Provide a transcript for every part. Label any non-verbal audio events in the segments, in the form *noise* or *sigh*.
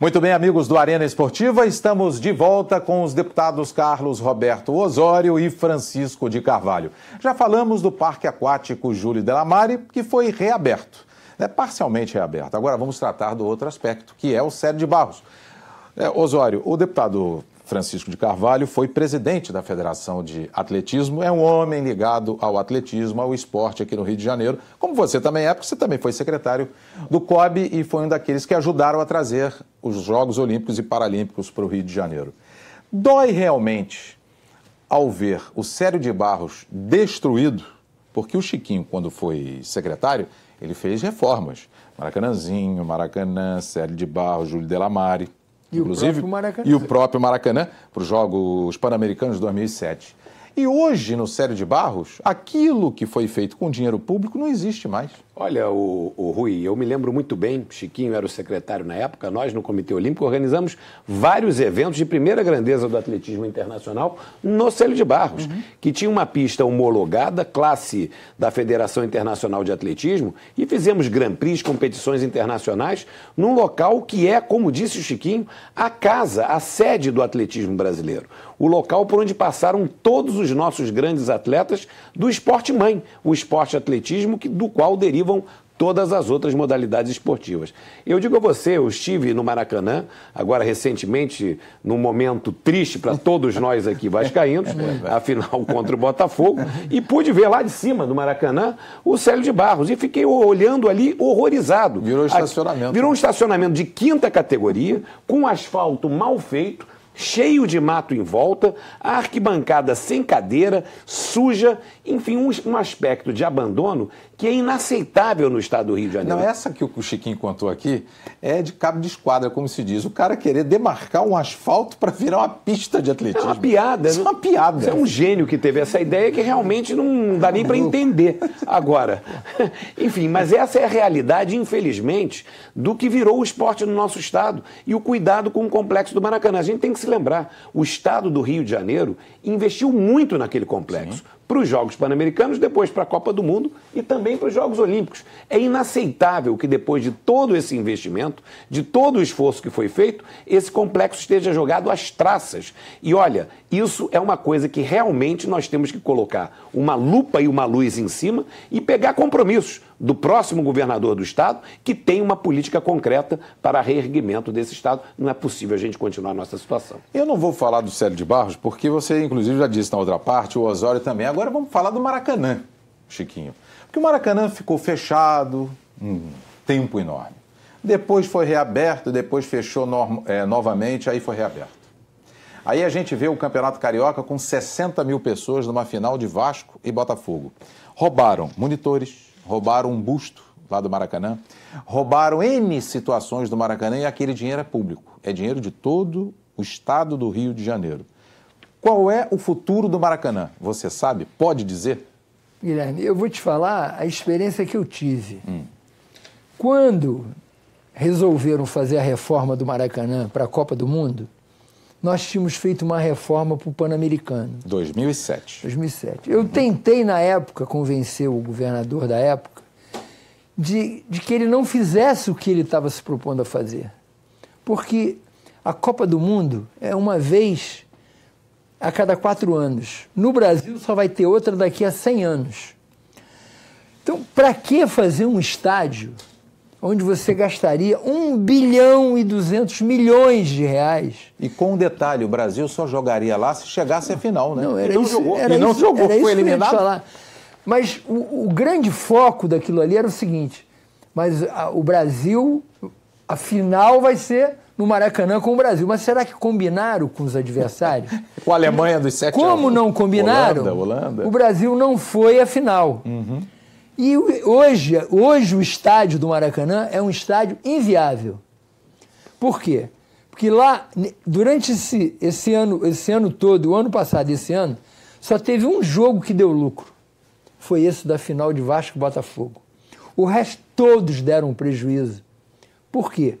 Muito bem, amigos do Arena Esportiva, estamos de volta com os deputados Carlos Roberto Osório e Francisco de Carvalho. Já falamos do Parque Aquático Júlio Delamare, que foi reaberto, né, parcialmente reaberto. Agora vamos tratar do outro aspecto, que é o Sérgio de Barros. É, Osório, o deputado Francisco de Carvalho foi presidente da Federação de Atletismo, é um homem ligado ao atletismo, ao esporte aqui no Rio de Janeiro, como você também é, porque você também foi secretário do COB e foi um daqueles que ajudaram a trazer os Jogos Olímpicos e Paralímpicos para o Rio de Janeiro. Dói realmente ao ver o Sério de Barros destruído, porque o Chiquinho, quando foi secretário, ele fez reformas. Maracanãzinho, Maracanã, Sérgio de Barros, Júlio Delamare. E inclusive, o e o próprio Maracanã, para os Jogos Pan-Americanos de 2007. E hoje, no Sério de Barros, aquilo que foi feito com dinheiro público não existe mais. Olha, o, o, Rui, eu me lembro muito bem, Chiquinho era o secretário na época, nós no Comitê Olímpico organizamos vários eventos de primeira grandeza do atletismo internacional no Célio de Barros, uhum. que tinha uma pista homologada, classe da Federação Internacional de Atletismo, e fizemos Grand Prix, competições internacionais, num local que é, como disse o Chiquinho, a casa, a sede do atletismo brasileiro. O local por onde passaram todos os nossos grandes atletas do esporte mãe, o esporte atletismo, que, do qual deriva todas as outras modalidades esportivas. Eu digo a você, eu estive no Maracanã, agora recentemente, num momento triste para todos nós aqui vascaínos, *laughs* é afinal contra o Botafogo, e pude ver lá de cima do Maracanã o Célio de Barros e fiquei olhando ali horrorizado. Virou estacionamento. Virou um estacionamento de quinta categoria, com asfalto mal feito, cheio de mato em volta, arquibancada sem cadeira, suja, enfim, um, um, aspecto de abandono que é inaceitável no estado do Rio de Janeiro. Não, essa que o Chiquinho contou aqui é de cabo de esquadra, como se diz. O cara querer demarcar um asfalto para virar uma pista de atletismo. É uma piada. Isso é né? uma piada. Isso é um gênio que teve essa ideia que realmente não dá nem para entender agora. *laughs* Enfim, mas essa é a realidade, infelizmente, do que virou o esporte no nosso estado e o cuidado com o complexo do Maracanã. A gente tem que se lembrar, o estado do Rio de Janeiro investiu muito naquele complexo. Para os Jogos Pan-Americanos, depois para a Copa do Mundo e também também para os Jogos Olímpicos. É inaceitável que depois de todo esse investimento, de todo o esforço que foi feito, esse complexo esteja jogado às traças. E olha, isso é uma coisa que realmente nós temos que colocar uma lupa e uma luz em cima e pegar compromissos do próximo governador do estado que tem uma política concreta para reerguimento desse estado. Não é possível a gente continuar a nossa situação. Eu não vou falar do Célio de Barros, porque você, inclusive, já disse na outra parte, o Osório também. Agora vamos falar do Maracanã, Chiquinho. Porque o Maracanã ficou fechado um tempo enorme. Depois foi reaberto, depois fechou no, é, novamente, aí foi reaberto. Aí a gente vê o Campeonato Carioca com 60 mil pessoas numa final de Vasco e Botafogo. Roubaram monitores, roubaram um busto lá do Maracanã, roubaram N situações do Maracanã e aquele dinheiro é público. É dinheiro de todo o estado do Rio de Janeiro. Qual é o futuro do Maracanã? Você sabe? Pode dizer? Guilherme, eu vou te falar a experiência que eu tive. Hum. Quando resolveram fazer a reforma do Maracanã para a Copa do Mundo, nós tínhamos feito uma reforma para o Pan-Americano. 2007. 2007. Eu uhum. tentei, na época, convencer o governador da época de, de que ele não fizesse o que ele estava se propondo a fazer. Porque a Copa do Mundo é uma vez a cada quatro anos. No Brasil só vai ter outra daqui a 100 anos. Então, para que fazer um estádio onde você gastaria 1 bilhão e 200 milhões de reais? E com um detalhe, o Brasil só jogaria lá se chegasse à final, né? Não, era então isso, jogou. Era e não isso, jogou, era foi eliminado. Mas o, o, grande foco daquilo ali era o seguinte: mas a, o Brasil, a final vai ser no Maracanã com o Brasil. Mas será que combinaram com os adversários? *laughs* A Alemanha dos sete Como não combinaram, Holanda, Holanda. o Brasil não foi à final. Uhum. E hoje, hoje o estádio do Maracanã é um estádio inviável. Por quê? Porque lá, durante esse, esse, ano, esse ano todo, o ano passado e esse ano, só teve um jogo que deu lucro. Foi esse da final de Vasco Botafogo. O resto todos deram prejuízo. Por quê?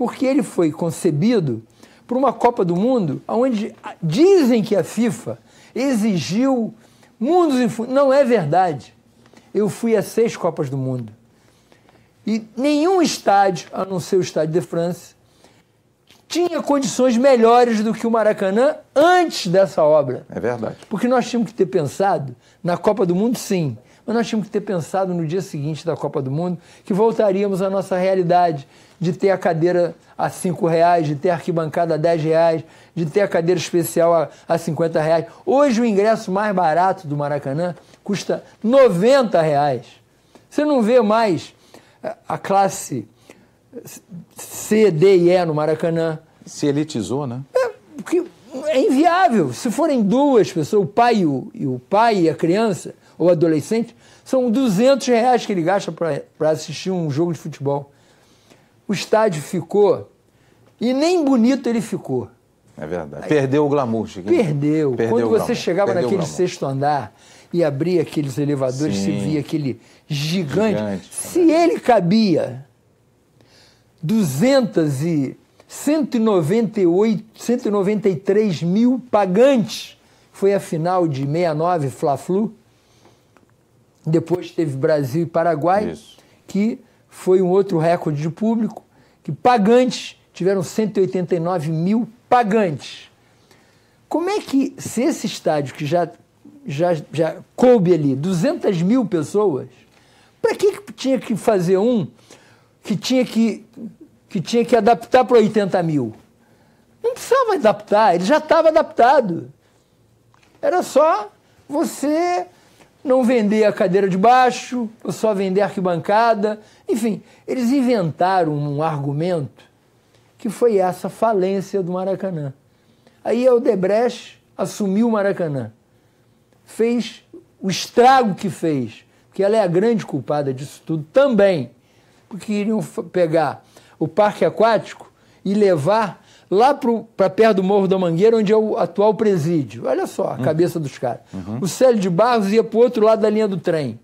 porque ele foi concebido por uma Copa do Mundo onde dizem que a FIFA exigiu mundos e não é verdade. Eu fui a seis Copas do Mundo e nenhum estádio, a não ser o estádio de France, tinha condições melhores do que o Maracanã antes dessa obra. É verdade. Porque nós tínhamos que ter pensado na Copa do Mundo, sim, mas nós tínhamos que ter pensado no dia seguinte da Copa do Mundo que voltaríamos à nossa realidade de ter a cadeira a cinco reais, de ter a arquibancada a 10 reais, de ter a cadeira especial a, a 50 reais. Hoje o ingresso mais barato do Maracanã custa 90 reais. Você não vê mais eh, a classe C, D e E no Maracanã. Se elitizou, né? É, porque é inviável. Se forem duas pessoas, o pai e o, e o pai e a criança, ou adolescente, são 200 reais que ele gasta para assistir um jogo de futebol. O estádio ficou, e nem bonito ele ficou. É verdade. perdeu o glamour, Chiquinho. Perdeu. perdeu Quando você glamour. chegava perdeu naquele sexto andar e abria aqueles elevadores, Sim. se via aquele gigante. gigante. Se ele cabia 200 e 198, 193 mil pagantes, foi a final de 69 Fla-Flu, depois teve Brasil e Paraguai, Isso. que foi um outro recorde de público, que pagantes tiveram 189 mil pagantes. Como é que, se esse estádio que já, já, já coube ali 200 mil pessoas, para que, que tinha que fazer um que tinha que, que, tinha que adaptar para 80 mil? Não precisava adaptar, ele já estava adaptado. Era só você não vender a cadeira de baixo, ou só vender arquibancada. Enfim, eles inventaram um argumento que foi essa falência do Maracanã. Aí a Odebrecht assumiu o Maracanã. Fez o estrago que fez, porque ela é a grande culpada disso tudo também, porque iriam pegar o parque aquático e levar lá para perto do Morro da Mangueira, onde é o atual presídio. Olha só a uhum. cabeça dos caras. Uhum. O Célio de Barros ia para o outro lado da linha do trem.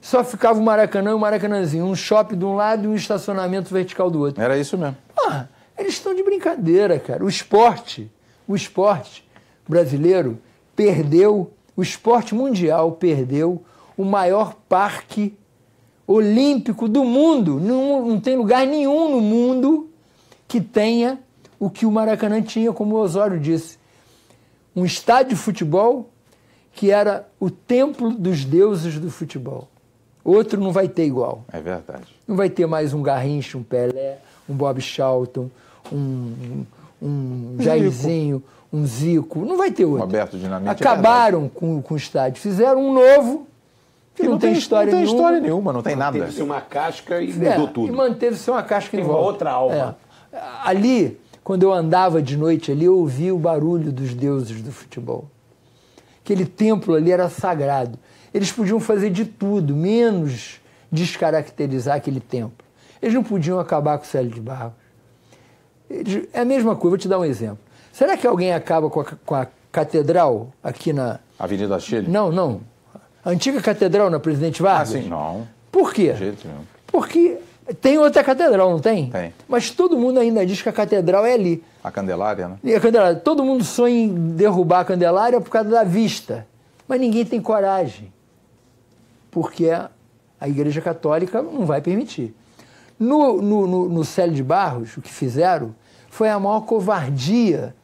Só ficava o Maracanã e o Maracanãzinho. Um shopping de um lado e um estacionamento vertical do outro. Era isso mesmo. Ah, eles estão de brincadeira, cara. O esporte, o esporte brasileiro perdeu, o esporte mundial perdeu o maior parque olímpico do mundo. Não, não tem lugar nenhum no mundo que tenha o que o Maracanã tinha, como o Osório disse, um estádio de futebol que era o templo dos deuses do futebol. Outro não vai ter igual. É verdade. Não vai ter mais um Garrincha, um Pelé, um Bob Charlton, um, um, Jairzinho, um Zico. Não vai ter outro. Roberto Dinamite. É Acabaram é com, com o estádio. Fizeram um novo, que não, não, tem, história nenhuma. Não tem história nenhuma, não tem manteve nada. Manteve-se uma casca e é, mudou é, tudo. E manteve-se uma casca tem em volta. outra alma. É. Ali, quando eu andava de noite ali, eu ouvia o barulho dos deuses do futebol. Aquele templo ali era sagrado. Eles podiam fazer de tudo, menos descaracterizar aquele templo. Eles não podiam acabar com o Célio de Barros. Eles, é a mesma coisa, vou te dar um exemplo. Será que alguém acaba com a, com a catedral aqui na. Avenida Chile? Não, não. A antiga catedral na Presidente Vargas? Ah, sim, não. Por quê? De jeito nenhum. Porque tem outra catedral, não tem? Tem. Mas todo mundo ainda diz que a catedral é ali. A Candelária, né? E a Candelária. Todo mundo sonha em derrubar a Candelária por causa da vista. Mas ninguém tem coragem. Porque a Igreja Católica não vai permitir. No, no, no, no Célio de Barros, o que fizeram foi a maior covardia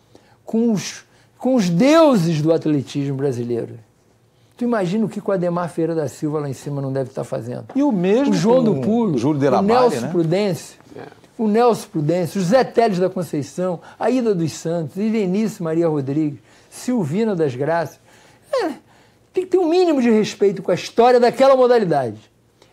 com os, com os deuses do atletismo brasileiro. Tu imagina o que o Ademar Feira da Silva lá em cima não deve estar fazendo. E o mesmo o João do Pulo, Júlio de Laballe, o Nelson né? Prudêncio, é. o Nelson Prudêncio, o Zé Teles da Conceição, a Ida dos Santos, Irenice Maria Rodrigues, Silvina das Graças. É, tem que ter um mínimo de respeito com a história daquela modalidade.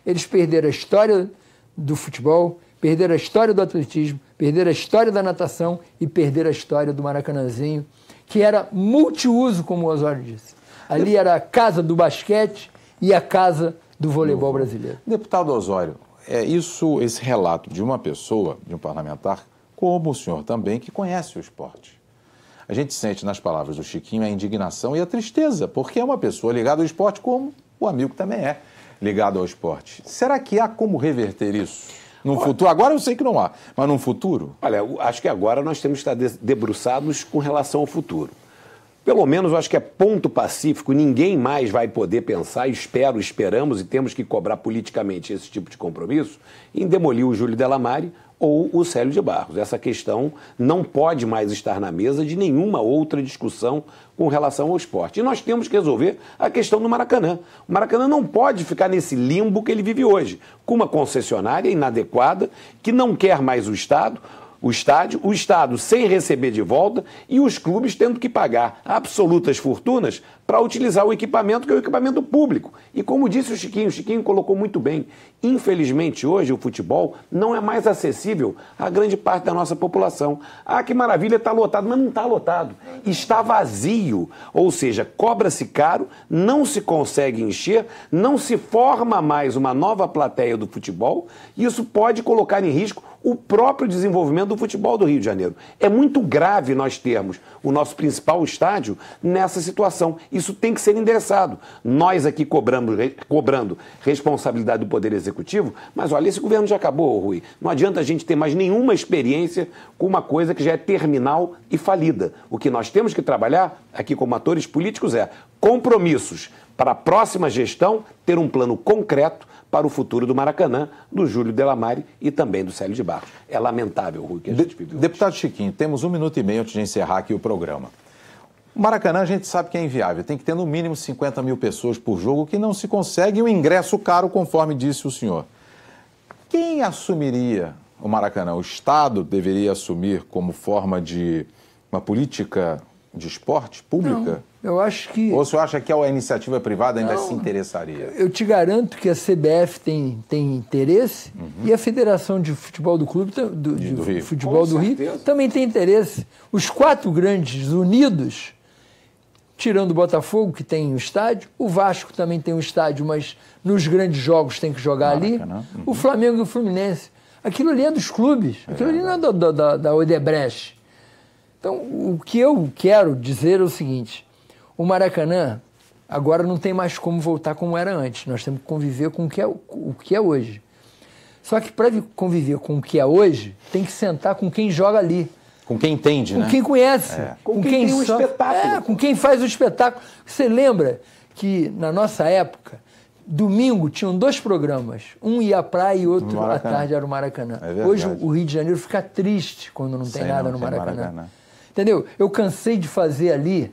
Eles perderam a história do futebol, perderam a história do atletismo, perderam a história da natação e perderam a história do maracanãzinho, que era multiuso, como o Osório disse. Ali era a casa do basquete e a casa do voleibol uhum. brasileiro. Deputado Osório, é isso, esse relato de uma pessoa, de um parlamentar, como o senhor também, que conhece o esporte. A gente sente nas palavras do Chiquinho a indignação e a tristeza, porque é uma pessoa ligada ao esporte como o amigo também é ligado ao esporte. Será que há como reverter isso? Num futuro? Agora eu sei que não há, mas num futuro? Olha, acho que agora nós temos que estar debruçados com relação ao futuro pelo menos eu acho que é ponto pacífico, ninguém mais vai poder pensar, espero, esperamos e temos que cobrar politicamente esse tipo de compromisso, em demolir o Júlio Delamare ou o Célio de Barros. Essa questão não pode mais estar na mesa de nenhuma outra discussão com relação ao esporte. E nós temos que resolver a questão do Maracanã. O Maracanã não pode ficar nesse limbo que ele vive hoje, com uma concessionária inadequada que não quer mais o Estado, o estádio, o Estado sem receber de volta e os clubes tendo que pagar absolutas fortunas para utilizar o equipamento, que é o equipamento público. E como disse o Chiquinho, o Chiquinho colocou muito bem, infelizmente hoje o futebol não é mais acessível à grande parte da nossa população. Ah, que maravilha, está lotado, mas não está lotado, está vazio. Ou seja, cobra-se caro, não se consegue encher, não se forma mais uma nova plateia do futebol, e isso pode colocar em risco o próprio desenvolvimento do futebol do Rio de Janeiro. É muito grave nós termos o nosso principal estádio nessa situação. Isso tem que ser endereçado. Nós aqui cobramos, cobrando responsabilidade do Poder Executivo, mas olha, esse governo já acabou, Rui. Não adianta a gente ter mais nenhuma experiência com uma coisa que já é terminal e falida. O que nós temos que trabalhar aqui como atores políticos é compromissos para a próxima gestão ter um plano concreto para o futuro do Maracanã, do Júlio Delamare e também do Célio de Barros. É lamentável, Rui, que a gente viveu. Deputado hoje. Chiquinho, temos um minuto e meio antes de encerrar aqui o programa. O Maracanã a gente sabe que é inviável, tem que ter no mínimo 50 mil pessoas por jogo, que não se consegue um ingresso caro, conforme disse o senhor. Quem assumiria o Maracanã? O Estado deveria assumir como forma de uma política de esporte pública? Não, eu acho que. Ou você acha que a iniciativa privada ainda não, se interessaria? Eu te garanto que a CBF tem, tem interesse uhum. e a Federação de Futebol do Clube do, de, do Rio. Futebol Com do certeza. Rio também tem interesse. Os quatro grandes unidos, tirando o Botafogo, que tem o um estádio, o Vasco também tem um estádio, mas nos grandes jogos tem que jogar ah, ali. Uhum. O Flamengo e o Fluminense. Aquilo ali é dos clubes, é aquilo é, ali não é da, da, da Odebrecht. Então, o que eu quero dizer é o seguinte: o Maracanã agora não tem mais como voltar como era antes. Nós temos que conviver com o que é, o que é hoje. Só que para conviver com o que é hoje, tem que sentar com quem joga ali. Com quem entende, com né? Com quem conhece. É. Com, com, quem, quem tem o um espetáculo. É, com quem faz o espetáculo. Você lembra que na nossa época, domingo tinham dois programas. Um ia à praia e outro à tarde era o Maracanã. É Hoje o Rio de Janeiro fica triste quando não tem Sei nada não, no Maracanã. Maracanã. Entendeu? Eu cansei de fazer ali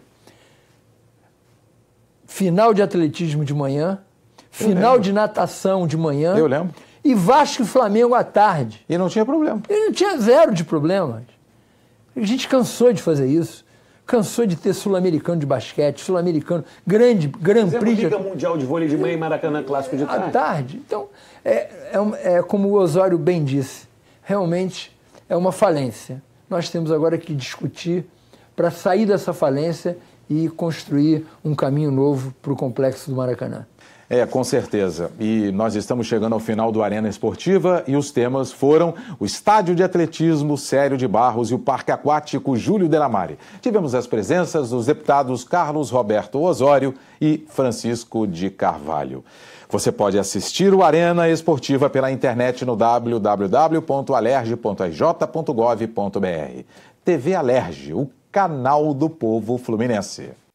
final de atletismo de manhã, final de natação de manhã. Eu lembro. E Vasco e Flamengo à tarde. E não tinha problema. E não tinha zero de problemas. A gente cansou de fazer isso. Cansou de ter sul-americano de basquete, sul-americano, grande, Grand Prix. Liga Mundial de Vôlei de Manhã e Maracanã Clássico de tarde. À tarde. Então, é, é, é como o Osório bem disse, realmente é uma falência nós temos agora que discutir para sair dessa falência e construir um caminho novo para o complexo do Maracanã. É, com certeza. E nós estamos chegando ao final do Arena Esportiva e os temas foram o Estádio de Atletismo Sério de Barros e o Parque Aquático Júlio Delamare. Tivemos as presenças dos deputados Carlos Roberto Osório e Francisco de Carvalho. Você pode assistir o Arena Esportiva pela internet no www.alerge.aj.gov.br. TV Alerge, o canal do povo fluminense.